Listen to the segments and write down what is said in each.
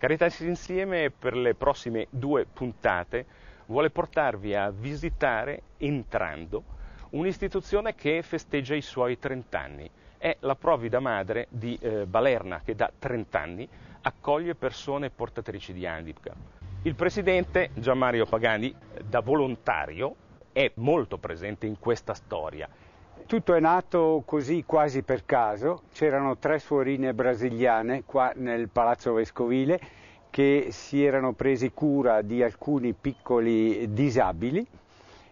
Caritas Insieme per le prossime due puntate vuole portarvi a visitare entrando un'istituzione che festeggia i suoi 30 anni. È la provvida madre di eh, Balerna che da 30 anni accoglie persone portatrici di handicap. Il presidente Gianmario Pagani, eh, da volontario, è molto presente in questa storia tutto è nato così quasi per caso, c'erano tre suorine brasiliane qua nel Palazzo Vescovile che si erano presi cura di alcuni piccoli disabili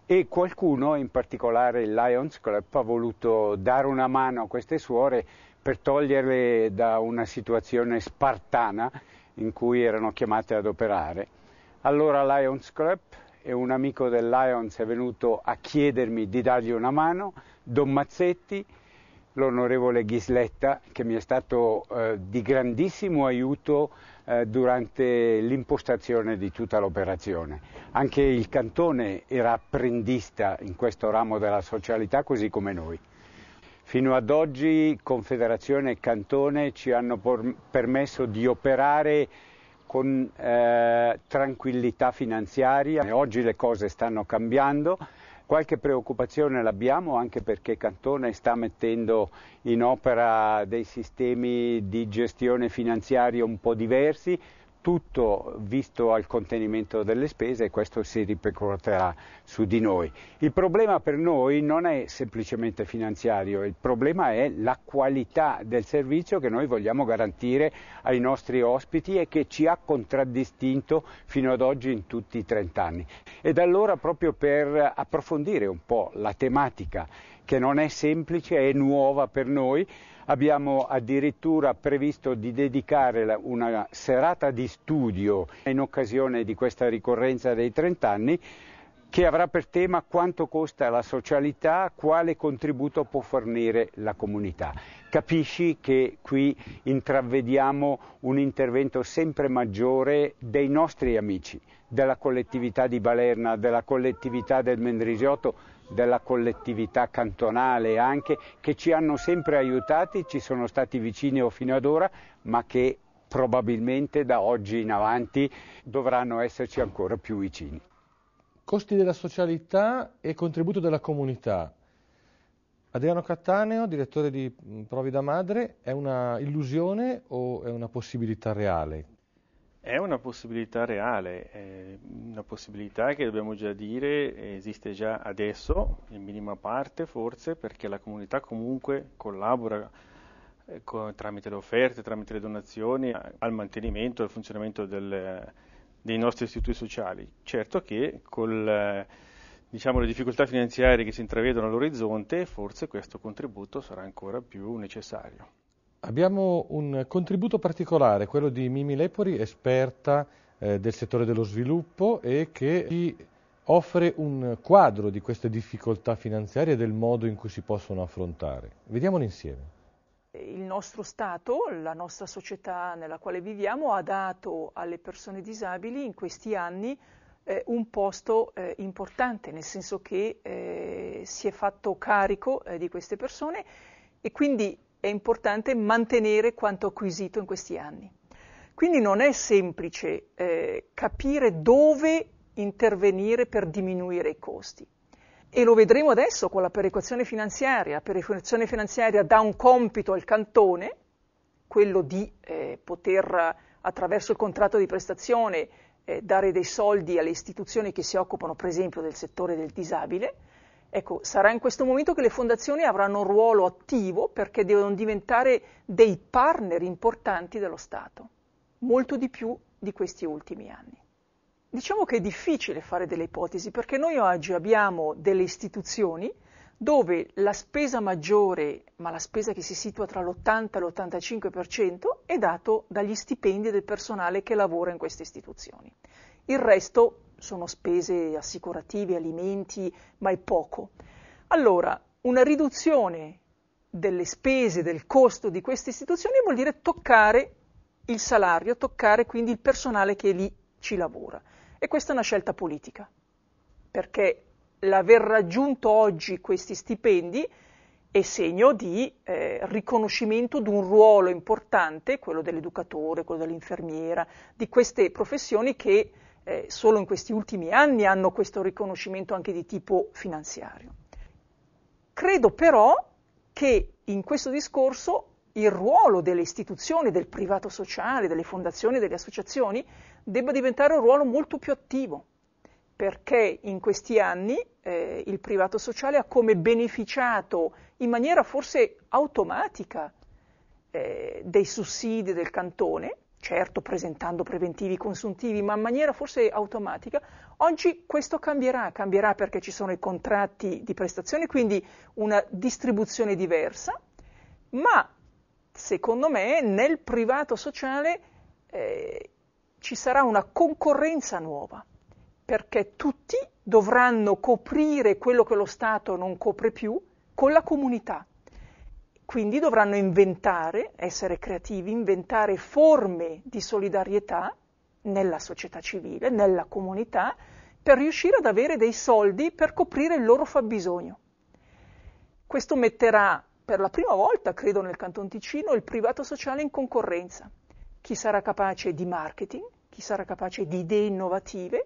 e qualcuno, in particolare il Lions Club, ha voluto dare una mano a queste suore per toglierle da una situazione spartana in cui erano chiamate ad operare. Allora Lions Club e un amico del Lions è venuto a chiedermi di dargli una mano, Don Mazzetti, l'onorevole Ghisletta, che mi è stato eh, di grandissimo aiuto eh, durante l'impostazione di tutta l'operazione. Anche il cantone era apprendista in questo ramo della socialità, così come noi. Fino ad oggi Confederazione e Cantone ci hanno permesso di operare con eh, tranquillità finanziaria. E oggi le cose stanno cambiando. Qualche preoccupazione l'abbiamo anche perché Cantone sta mettendo in opera dei sistemi di gestione finanziaria un po' diversi, tutto visto al contenimento delle spese e questo si ripercuoterà su di noi. Il problema per noi non è semplicemente finanziario, il problema è la qualità del servizio che noi vogliamo garantire ai nostri ospiti e che ci ha contraddistinto fino ad oggi in tutti i 30 anni. Ed allora proprio per approfondire un po' la tematica che non è semplice, è nuova per noi, Abbiamo addirittura previsto di dedicare una serata di studio in occasione di questa ricorrenza dei 30 anni che avrà per tema quanto costa la socialità, quale contributo può fornire la comunità. Capisci che qui intravediamo un intervento sempre maggiore dei nostri amici, della collettività di Balerna, della collettività del Mendrisiotto, della collettività cantonale anche, che ci hanno sempre aiutati, ci sono stati vicini fino ad ora, ma che probabilmente da oggi in avanti dovranno esserci ancora più vicini. Costi della socialità e contributo della comunità. Adriano Cattaneo, direttore di Provi da Madre, è una illusione o è una possibilità reale è una possibilità reale, è una possibilità che dobbiamo già dire esiste già adesso, in minima parte forse, perché la comunità comunque collabora eh, con, tramite le offerte, tramite le donazioni al mantenimento e al funzionamento del, dei nostri istituti sociali. Certo che con diciamo, le difficoltà finanziarie che si intravedono all'orizzonte, forse questo contributo sarà ancora più necessario. Abbiamo un contributo particolare, quello di Mimi Lepori, esperta eh, del settore dello sviluppo e che ci offre un quadro di queste difficoltà finanziarie e del modo in cui si possono affrontare. Vediamolo insieme. Il nostro Stato, la nostra società nella quale viviamo, ha dato alle persone disabili in questi anni eh, un posto eh, importante, nel senso che eh, si è fatto carico eh, di queste persone e quindi è importante mantenere quanto acquisito in questi anni. Quindi non è semplice eh, capire dove intervenire per diminuire i costi. E lo vedremo adesso con la perequazione finanziaria. La perequazione finanziaria dà un compito al cantone, quello di eh, poter attraverso il contratto di prestazione eh, dare dei soldi alle istituzioni che si occupano per esempio del settore del disabile, Ecco, sarà in questo momento che le fondazioni avranno un ruolo attivo perché devono diventare dei partner importanti dello Stato, molto di più di questi ultimi anni. Diciamo che è difficile fare delle ipotesi perché noi oggi abbiamo delle istituzioni dove la spesa maggiore, ma la spesa che si situa tra l'80 e l'85%, è dato dagli stipendi del personale che lavora in queste istituzioni. Il resto sono spese assicurative, alimenti, ma è poco. Allora, una riduzione delle spese, del costo di queste istituzioni vuol dire toccare il salario, toccare quindi il personale che lì ci lavora. E questa è una scelta politica, perché l'aver raggiunto oggi questi stipendi è segno di eh, riconoscimento di un ruolo importante, quello dell'educatore, quello dell'infermiera, di queste professioni che eh, solo in questi ultimi anni hanno questo riconoscimento anche di tipo finanziario. Credo però che in questo discorso il ruolo delle istituzioni, del privato sociale, delle fondazioni, delle associazioni debba diventare un ruolo molto più attivo, perché in questi anni eh, il privato sociale ha come beneficiato in maniera forse automatica eh, dei sussidi del cantone certo presentando preventivi consuntivi, ma in maniera forse automatica. Oggi questo cambierà, cambierà perché ci sono i contratti di prestazione, quindi una distribuzione diversa, ma secondo me nel privato sociale eh, ci sarà una concorrenza nuova, perché tutti dovranno coprire quello che lo Stato non copre più con la comunità. Quindi dovranno inventare, essere creativi, inventare forme di solidarietà nella società civile, nella comunità, per riuscire ad avere dei soldi per coprire il loro fabbisogno. Questo metterà per la prima volta, credo, nel Canton Ticino il privato sociale in concorrenza. Chi sarà capace di marketing, chi sarà capace di idee innovative,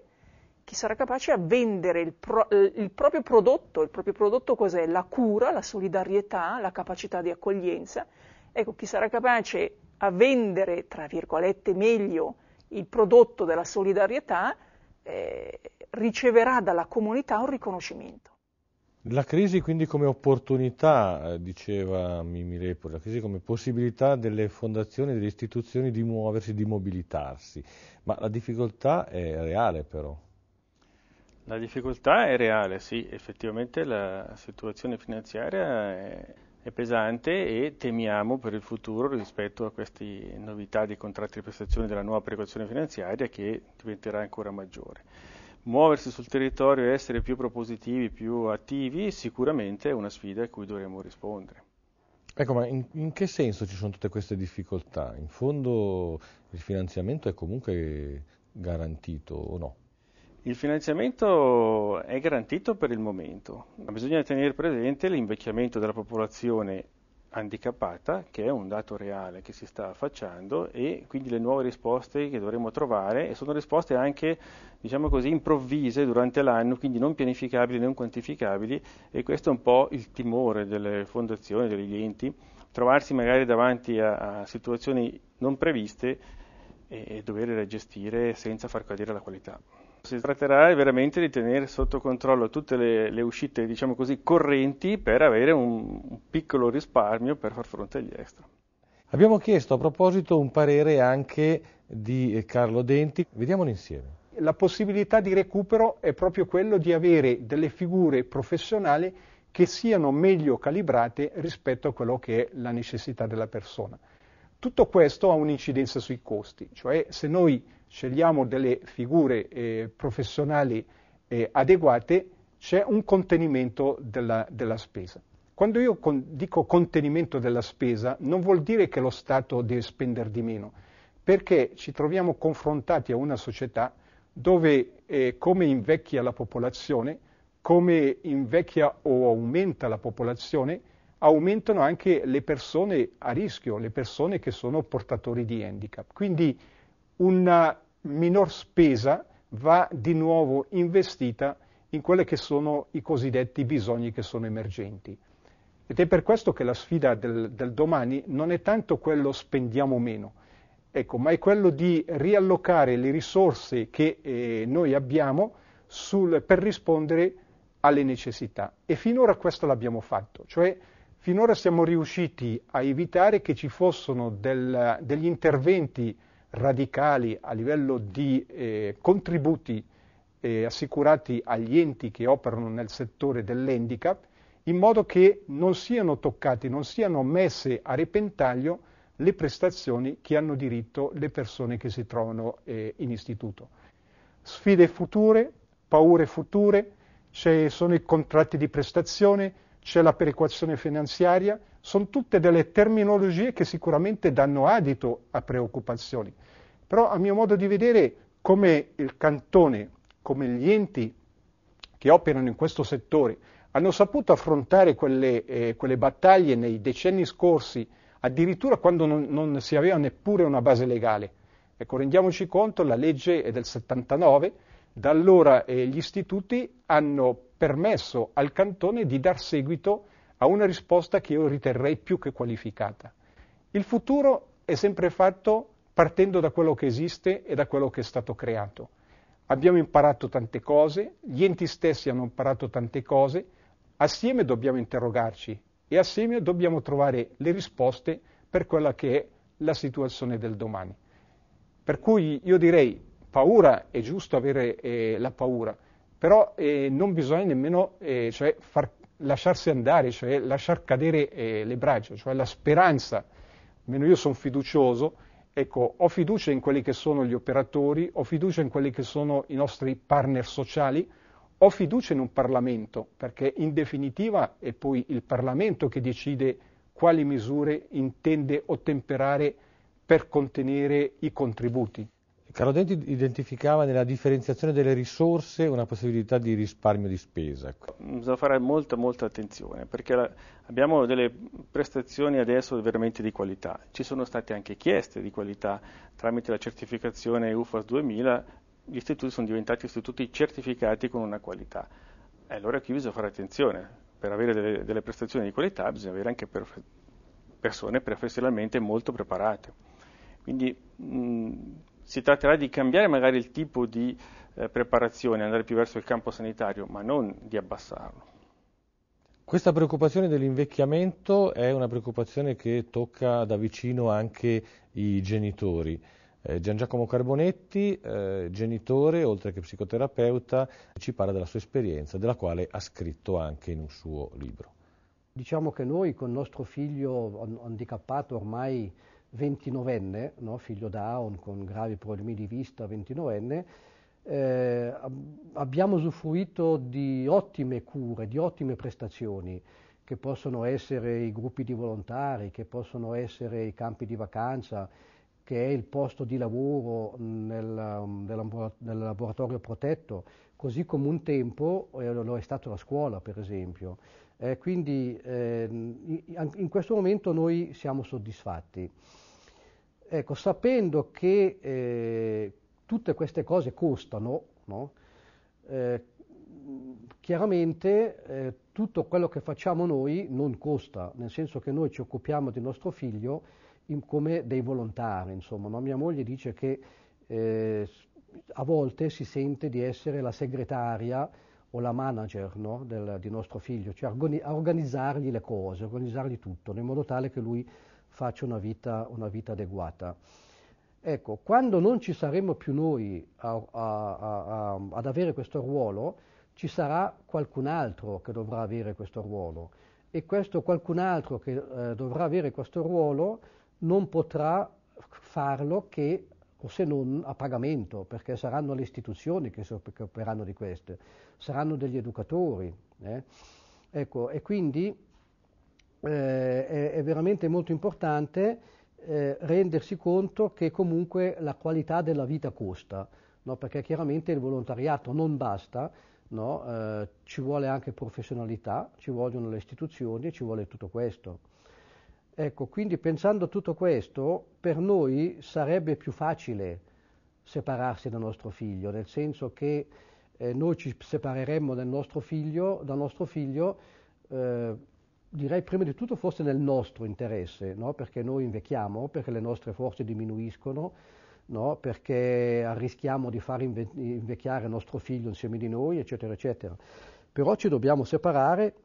chi sarà capace a vendere il, pro, eh, il, proprio prodotto. Il proprio prodotto cos'è? La cura, la solidarietà, la capacità di accoglienza. Ecco, chi sarà capace a vendere, tra virgolette, meglio il prodotto della solidarietà, eh, riceverà dalla comunità un riconoscimento. La crisi quindi come opportunità, eh, diceva Mimi Repo, la crisi come possibilità delle fondazioni, delle istituzioni di muoversi, di mobilitarsi, ma la difficoltà è reale però. La difficoltà è reale, sì, effettivamente la situazione finanziaria è, è, pesante e temiamo per il futuro rispetto a queste novità dei contratti di prestazione della nuova precauzione finanziaria che diventerà ancora maggiore. Muoversi sul territorio e essere più propositivi, più attivi, sicuramente è una sfida a cui dovremo rispondere. Ecco, ma in, in che senso ci sono tutte queste difficoltà? In fondo il finanziamento è comunque garantito o no? Il finanziamento è garantito per il momento, ma bisogna tenere presente l'invecchiamento della popolazione handicappata, che è un dato reale che si sta facendo e quindi le nuove risposte che dovremo trovare e sono risposte anche, diciamo così, improvvise durante l'anno, quindi non pianificabili, non quantificabili e questo è un po' il timore delle fondazioni, degli enti, trovarsi magari davanti a, a situazioni non previste e doverle gestire senza far cadere la qualità. Si tratterà veramente di tenere sotto controllo tutte le, le uscite, diciamo così, correnti per avere un, un piccolo risparmio per far fronte agli extra. Abbiamo chiesto a proposito un parere anche di Carlo Denti, vediamolo insieme. La possibilità di recupero è proprio quello di avere delle figure professionali che siano meglio calibrate rispetto a quello che è la necessità della persona. Tutto questo ha un'incidenza sui costi, cioè se noi scegliamo delle figure eh, professionali eh, adeguate c'è un contenimento della, della spesa. Quando io con, dico contenimento della spesa non vuol dire che lo Stato deve spendere di meno, perché ci troviamo confrontati a una società dove eh, come invecchia la popolazione, come invecchia o aumenta la popolazione, aumentano anche le persone a rischio, le persone che sono portatori di handicap. Quindi una minor spesa va di nuovo investita in quelli che sono i cosiddetti bisogni che sono emergenti. Ed è per questo che la sfida del, del domani non è tanto quello spendiamo meno, ecco, ma è quello di riallocare le risorse che eh, noi abbiamo sul, per rispondere alle necessità. E finora questo l'abbiamo fatto, cioè finora siamo riusciti a evitare che ci fossero del, degli interventi radicali a livello di eh, contributi eh, assicurati agli enti che operano nel settore dell'handicap, in modo che non siano toccati, non siano messe a repentaglio le prestazioni che hanno diritto le persone che si trovano eh, in istituto. Sfide future, paure future, sono i contratti di prestazione, c'è la perequazione finanziaria, sono tutte delle terminologie che sicuramente danno adito a preoccupazioni, però a mio modo di vedere come il cantone, come gli enti che operano in questo settore hanno saputo affrontare quelle, eh, quelle battaglie nei decenni scorsi, addirittura quando non, non si aveva neppure una base legale. Ecco, rendiamoci conto, la legge è del 79, da allora eh, gli istituti hanno permesso al Cantone di dar seguito a una risposta che io riterrei più che qualificata. Il futuro è sempre fatto partendo da quello che esiste e da quello che è stato creato. Abbiamo imparato tante cose, gli enti stessi hanno imparato tante cose, assieme dobbiamo interrogarci e assieme dobbiamo trovare le risposte per quella che è la situazione del domani. Per cui io direi paura, è giusto avere eh, la paura, però eh, non bisogna nemmeno eh, cioè, far, lasciarsi andare, cioè lasciar cadere eh, le braccia, cioè la speranza. Almeno io sono fiducioso, ecco, ho fiducia in quelli che sono gli operatori, ho fiducia in quelli che sono i nostri partner sociali, ho fiducia in un Parlamento, perché in definitiva è poi il Parlamento che decide quali misure intende ottemperare per contenere i contributi. Carrodenti identificava nella differenziazione delle risorse una possibilità di risparmio di spesa. Ecco. Bisogna fare molta molta attenzione perché abbiamo delle prestazioni adesso veramente di qualità, ci sono state anche chieste di qualità tramite la certificazione UFAS 2000, gli istituti sono diventati istituti certificati con una qualità. E allora qui bisogna fare attenzione, per avere delle, delle prestazioni di qualità bisogna avere anche persone professionalmente molto preparate. Quindi mh, si tratterà di cambiare magari il tipo di eh, preparazione, andare più verso il campo sanitario, ma non di abbassarlo. Questa preoccupazione dell'invecchiamento è una preoccupazione che tocca da vicino anche i genitori. Eh, Gian Giacomo Carbonetti, eh, genitore oltre che psicoterapeuta, ci parla della sua esperienza, della quale ha scritto anche in un suo libro. Diciamo che noi con nostro figlio handicappato ormai 29enne, no? figlio Down con gravi problemi di vista, 29enne, eh, abbiamo usufruito di ottime cure, di ottime prestazioni, che possono essere i gruppi di volontari, che possono essere i campi di vacanza, che è il posto di lavoro nel, um, nel laboratorio protetto, così come un tempo eh, lo è stata la scuola, per esempio. Eh, quindi eh, in questo momento noi siamo soddisfatti. Ecco, sapendo che eh, tutte queste cose costano, no? eh, chiaramente eh, tutto quello che facciamo noi non costa, nel senso che noi ci occupiamo di nostro figlio in, come dei volontari, insomma. No? Mia moglie dice che eh, a volte si sente di essere la segretaria o la manager no? Del, di nostro figlio, cioè organizzargli le cose, organizzargli tutto, in modo tale che lui faccia una vita, una vita adeguata. Ecco, quando non ci saremo più noi a, a, a, ad avere questo ruolo, ci sarà qualcun altro che dovrà avere questo ruolo e questo qualcun altro che eh, dovrà avere questo ruolo non potrà farlo che o se non a pagamento, perché saranno le istituzioni che si occuperanno di queste, saranno degli educatori. Eh? Ecco, e quindi eh, è, è, veramente molto importante eh, rendersi conto che comunque la qualità della vita costa, no? perché chiaramente il volontariato non basta, no? eh, ci vuole anche professionalità, ci vogliono le istituzioni ci vuole tutto questo. Ecco, quindi pensando a tutto questo, per noi sarebbe più facile separarsi dal nostro figlio, nel senso che eh, noi ci separeremmo dal nostro figlio, dal nostro figlio eh, direi prima di tutto forse nel nostro interesse, no? perché noi invecchiamo, perché le nostre forze diminuiscono, no? perché arrischiamo di far inve- invecchiare nostro figlio insieme di noi, eccetera, eccetera. Però ci dobbiamo separare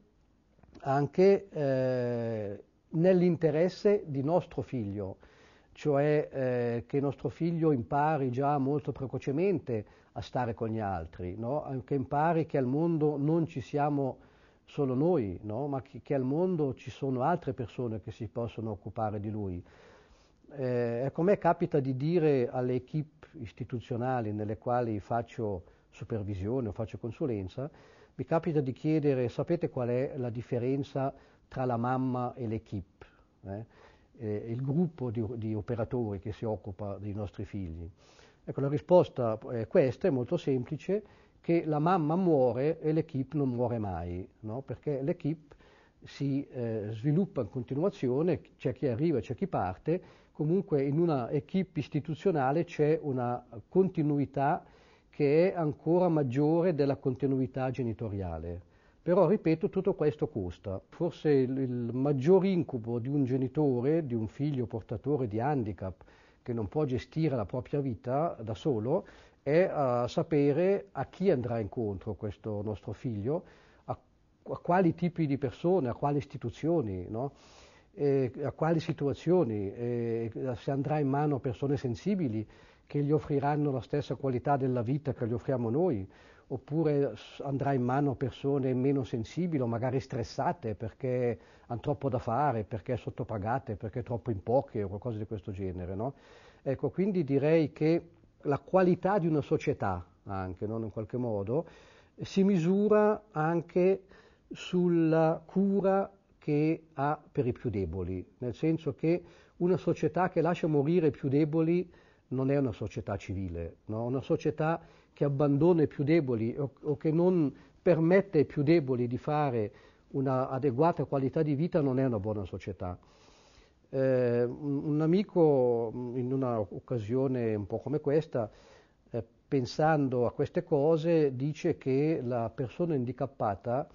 anche eh, nell'interesse di nostro figlio, cioè eh, che nostro figlio impari già molto precocemente a stare con gli altri, no? che impari che al mondo non ci siamo solo noi, no? ma che, che, al mondo ci sono altre persone che si possono occupare di lui. Eh, ecco, a me capita di dire alle equip istituzionali nelle quali faccio supervisione o faccio consulenza, mi capita di chiedere, sapete qual è la differenza tra la mamma e l'equip, eh? eh, il gruppo di, di, operatori che si occupa dei nostri figli? Ecco, la risposta è questa, è molto semplice, che la mamma muore e l'equipe non muore mai, no? perché l'equipe si eh, sviluppa in continuazione, c'è chi arriva, c'è chi parte, comunque in una equipe istituzionale c'è una continuità che è ancora maggiore della continuità genitoriale. Però, ripeto, tutto questo costa. Forse il, il maggior incubo di un genitore, di un figlio portatore di handicap, che non può gestire la propria vita da solo, è uh, eh, sapere a chi andrà incontro questo nostro figlio, a, a quali tipi di persone, a quali istituzioni, no? a quali situazioni, eh, se andrà in mano a persone sensibili che gli offriranno la stessa qualità della vita che gli offriamo noi, oppure andrà in mano a persone meno sensibili o magari stressate perché hanno troppo da fare, perché sottopagate, perché troppo in poche o qualcosa di questo genere. No? Ecco, quindi direi che la qualità di una società, anche no? in qualche modo, si misura anche sulla cura che ha per i più deboli, nel senso che una società che lascia morire i più deboli non è una società civile, no? una società che abbandona i più deboli o, o che non permette ai più deboli di fare un'adeguata qualità di vita non è una buona società. Eh, un amico mm, in un'occasione un po' come questa, eh, pensando a queste cose, dice che la persona handicappata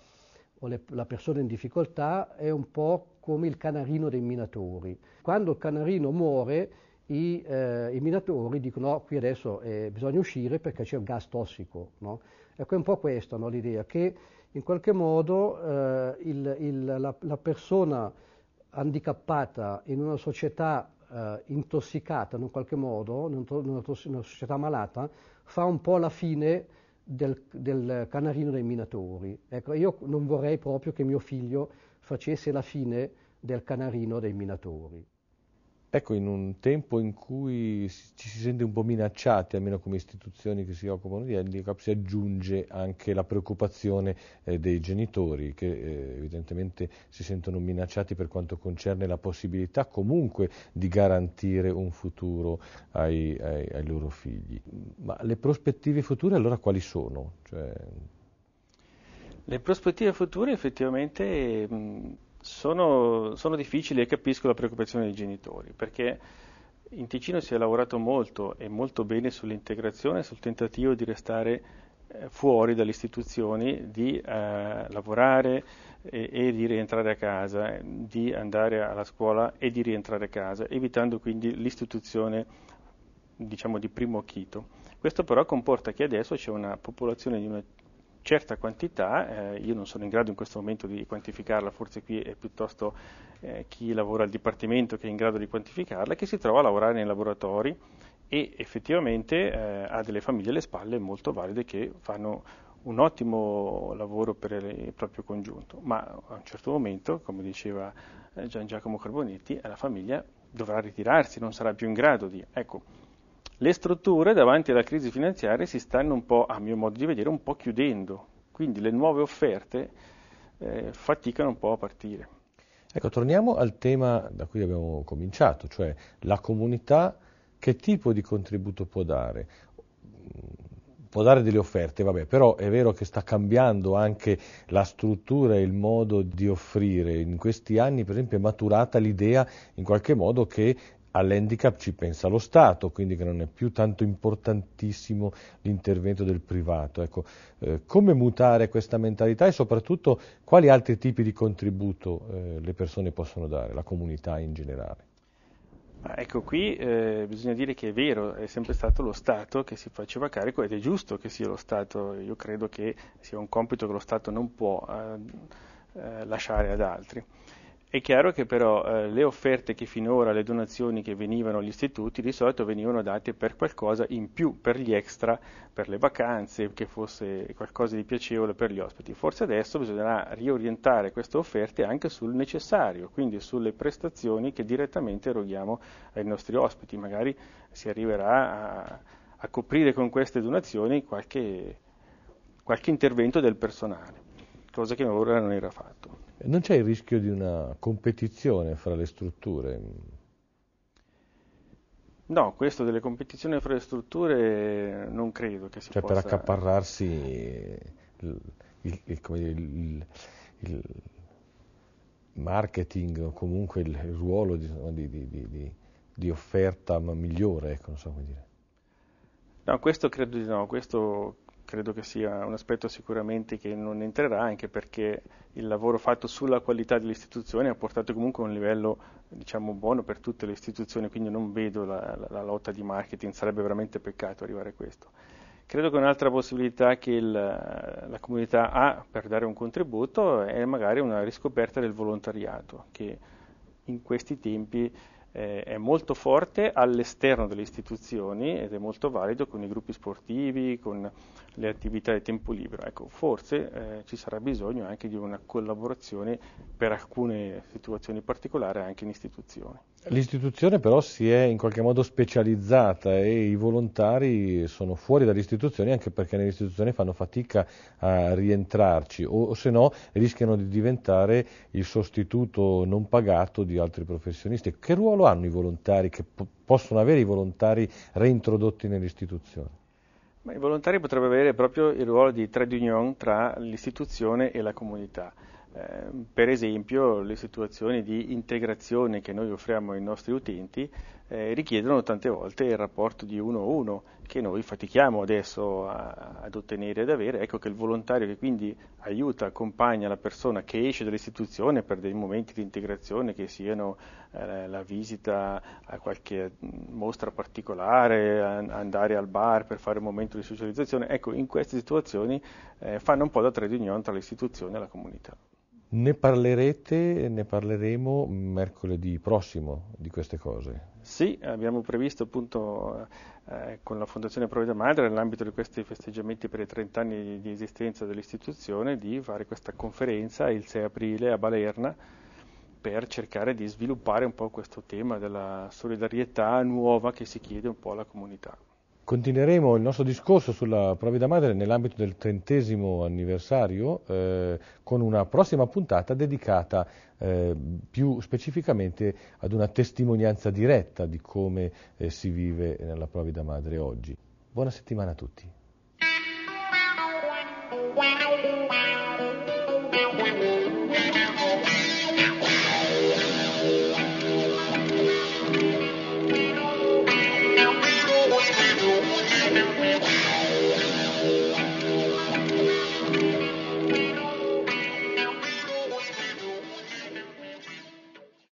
o le, la persona in difficoltà è un po' come il canarino dei minatori. Quando il canarino muore, i, eh, i minatori dicono no, qui adesso eh, bisogna uscire perché c'è un gas tossico. No? Ecco, è un po' questa no, l'idea, che in qualche modo eh, il, il, la, la persona handicappata, in una società eh, intossicata in un qualche modo, in una, una, società malata, fa un po' la fine del, del canarino dei minatori. Ecco, io non vorrei proprio che mio figlio facesse la fine del canarino dei minatori. Ecco, in un tempo in cui ci si sente un po' minacciati, almeno come istituzioni che si occupano di handicap, si aggiunge anche la preoccupazione eh, dei genitori che eh, evidentemente si sentono minacciati per quanto concerne la possibilità comunque di garantire un futuro ai, ai, ai loro figli. Ma le prospettive future allora quali sono? Cioè... Le prospettive future effettivamente... Mh, sono, sono difficili e capisco la preoccupazione dei genitori, perché in Ticino si è lavorato molto e molto bene sull'integrazione, sul tentativo di restare eh, fuori dalle istituzioni, di eh, lavorare e, e, di rientrare a casa, di andare alla scuola e di rientrare a casa, evitando quindi l'istituzione diciamo, di primo acchito. Questo però comporta che adesso c'è una popolazione di una certa quantità, eh, io non sono in grado in questo momento di quantificarla, forse qui è piuttosto eh, chi lavora al Dipartimento che è in grado di quantificarla, che si trova a lavorare nei laboratori e effettivamente eh, ha delle famiglie alle spalle molto valide che fanno un ottimo lavoro per il proprio congiunto, ma a un certo momento, come diceva eh, Gian Giacomo Carbonetti, la famiglia dovrà ritirarsi, non sarà più in grado di... Ecco, le strutture davanti alla crisi finanziaria si stanno un po', a mio modo di vedere, un po' chiudendo, quindi le nuove offerte eh, faticano un po' a partire. Ecco, torniamo al tema da cui abbiamo cominciato, cioè la comunità che tipo di contributo può dare? Può dare delle offerte, vabbè, però è vero che sta cambiando anche la struttura e il modo di offrire. In questi anni, per esempio, è maturata l'idea in qualche modo che all'handicap ci pensa lo Stato, quindi che non è più tanto importantissimo l'intervento del privato. Ecco, eh, come mutare questa mentalità e soprattutto quali altri tipi di contributo eh, le persone possono dare, la comunità in generale? Ecco, qui eh, bisogna dire che è vero, è sempre stato lo Stato che si faceva carico ed è giusto che sia lo Stato, io credo che sia un compito che lo Stato non può eh, eh, lasciare ad altri. È chiaro che però eh, le offerte che finora, le donazioni che venivano agli istituti di solito venivano date per qualcosa in più, per gli extra, per le vacanze, che fosse qualcosa di piacevole per gli ospiti. Forse adesso bisognerà riorientare queste offerte anche sul necessario, quindi sulle prestazioni che direttamente eroghiamo ai nostri ospiti. Magari si arriverà a, a coprire con queste donazioni qualche, qualche intervento del personale, cosa che ora non era fatto. Non c'è il rischio di una competizione fra le strutture? No, questo delle competizioni fra le strutture non credo che si cioè possa... Cioè per accaparrarsi il, il, il, il, marketing o comunque il ruolo di, di, di, di offerta migliore, ecco, non so come dire. No, questo credo di no, questo credo che sia un aspetto sicuramente che non entrerà, anche perché il lavoro fatto sulla qualità dell'istituzione ha portato comunque a un livello diciamo, buono per tutte le istituzioni, quindi non vedo la, la, la lotta di marketing, sarebbe veramente peccato arrivare a questo. Credo che un'altra possibilità che il, la comunità ha per dare un contributo è magari una riscoperta del volontariato, che in questi tempi eh, è molto forte all'esterno delle istituzioni ed è molto valido con i gruppi sportivi, con le attività di tempo libero. Ecco, forse eh, ci sarà bisogno anche di una collaborazione per alcune situazioni particolari anche in istituzioni. L'istituzione però si è in qualche modo specializzata e i volontari sono fuori dall'istituzione anche perché nell'istituzione fanno fatica a rientrarci o, o se no rischiano di diventare il sostituto non pagato di altri professionisti. Che ruolo hanno i volontari, che po- possono avere i volontari reintrodotti nell'istituzione? Ma I volontari potrebbero avere proprio il ruolo di trade union tra l'istituzione e la comunità. Ehm, per esempio le situazioni di integrazione che noi offriamo ai nostri utenti eh, richiedono tante volte il rapporto di uno a uno che noi fatichiamo adesso a, ad ottenere e ad avere, ecco che il volontario che quindi aiuta, accompagna la persona che esce dall'istituzione per dei momenti di integrazione che siano eh, la visita a qualche mostra particolare, a, andare al bar per fare un momento di socializzazione, ecco in queste situazioni eh, fanno un po' da trade union tra le istituzioni e la comunità. Ne parlerete, ne parleremo mercoledì prossimo di queste cose. Sì, abbiamo previsto appunto eh, eh con la Fondazione Provveda Madre, nell'ambito di questi festeggiamenti per i 30 anni di esistenza dell'istituzione, di fare questa conferenza il 6 aprile a Balerna per cercare di sviluppare un po' questo tema della solidarietà nuova che si chiede un po' alla comunità. Continueremo il nostro discorso sulla Provvida Madre nell'ambito del trentesimo anniversario eh, con una prossima puntata dedicata eh, più specificamente ad una testimonianza diretta di come eh, si vive nella Provvida Madre oggi. Buona settimana a tutti.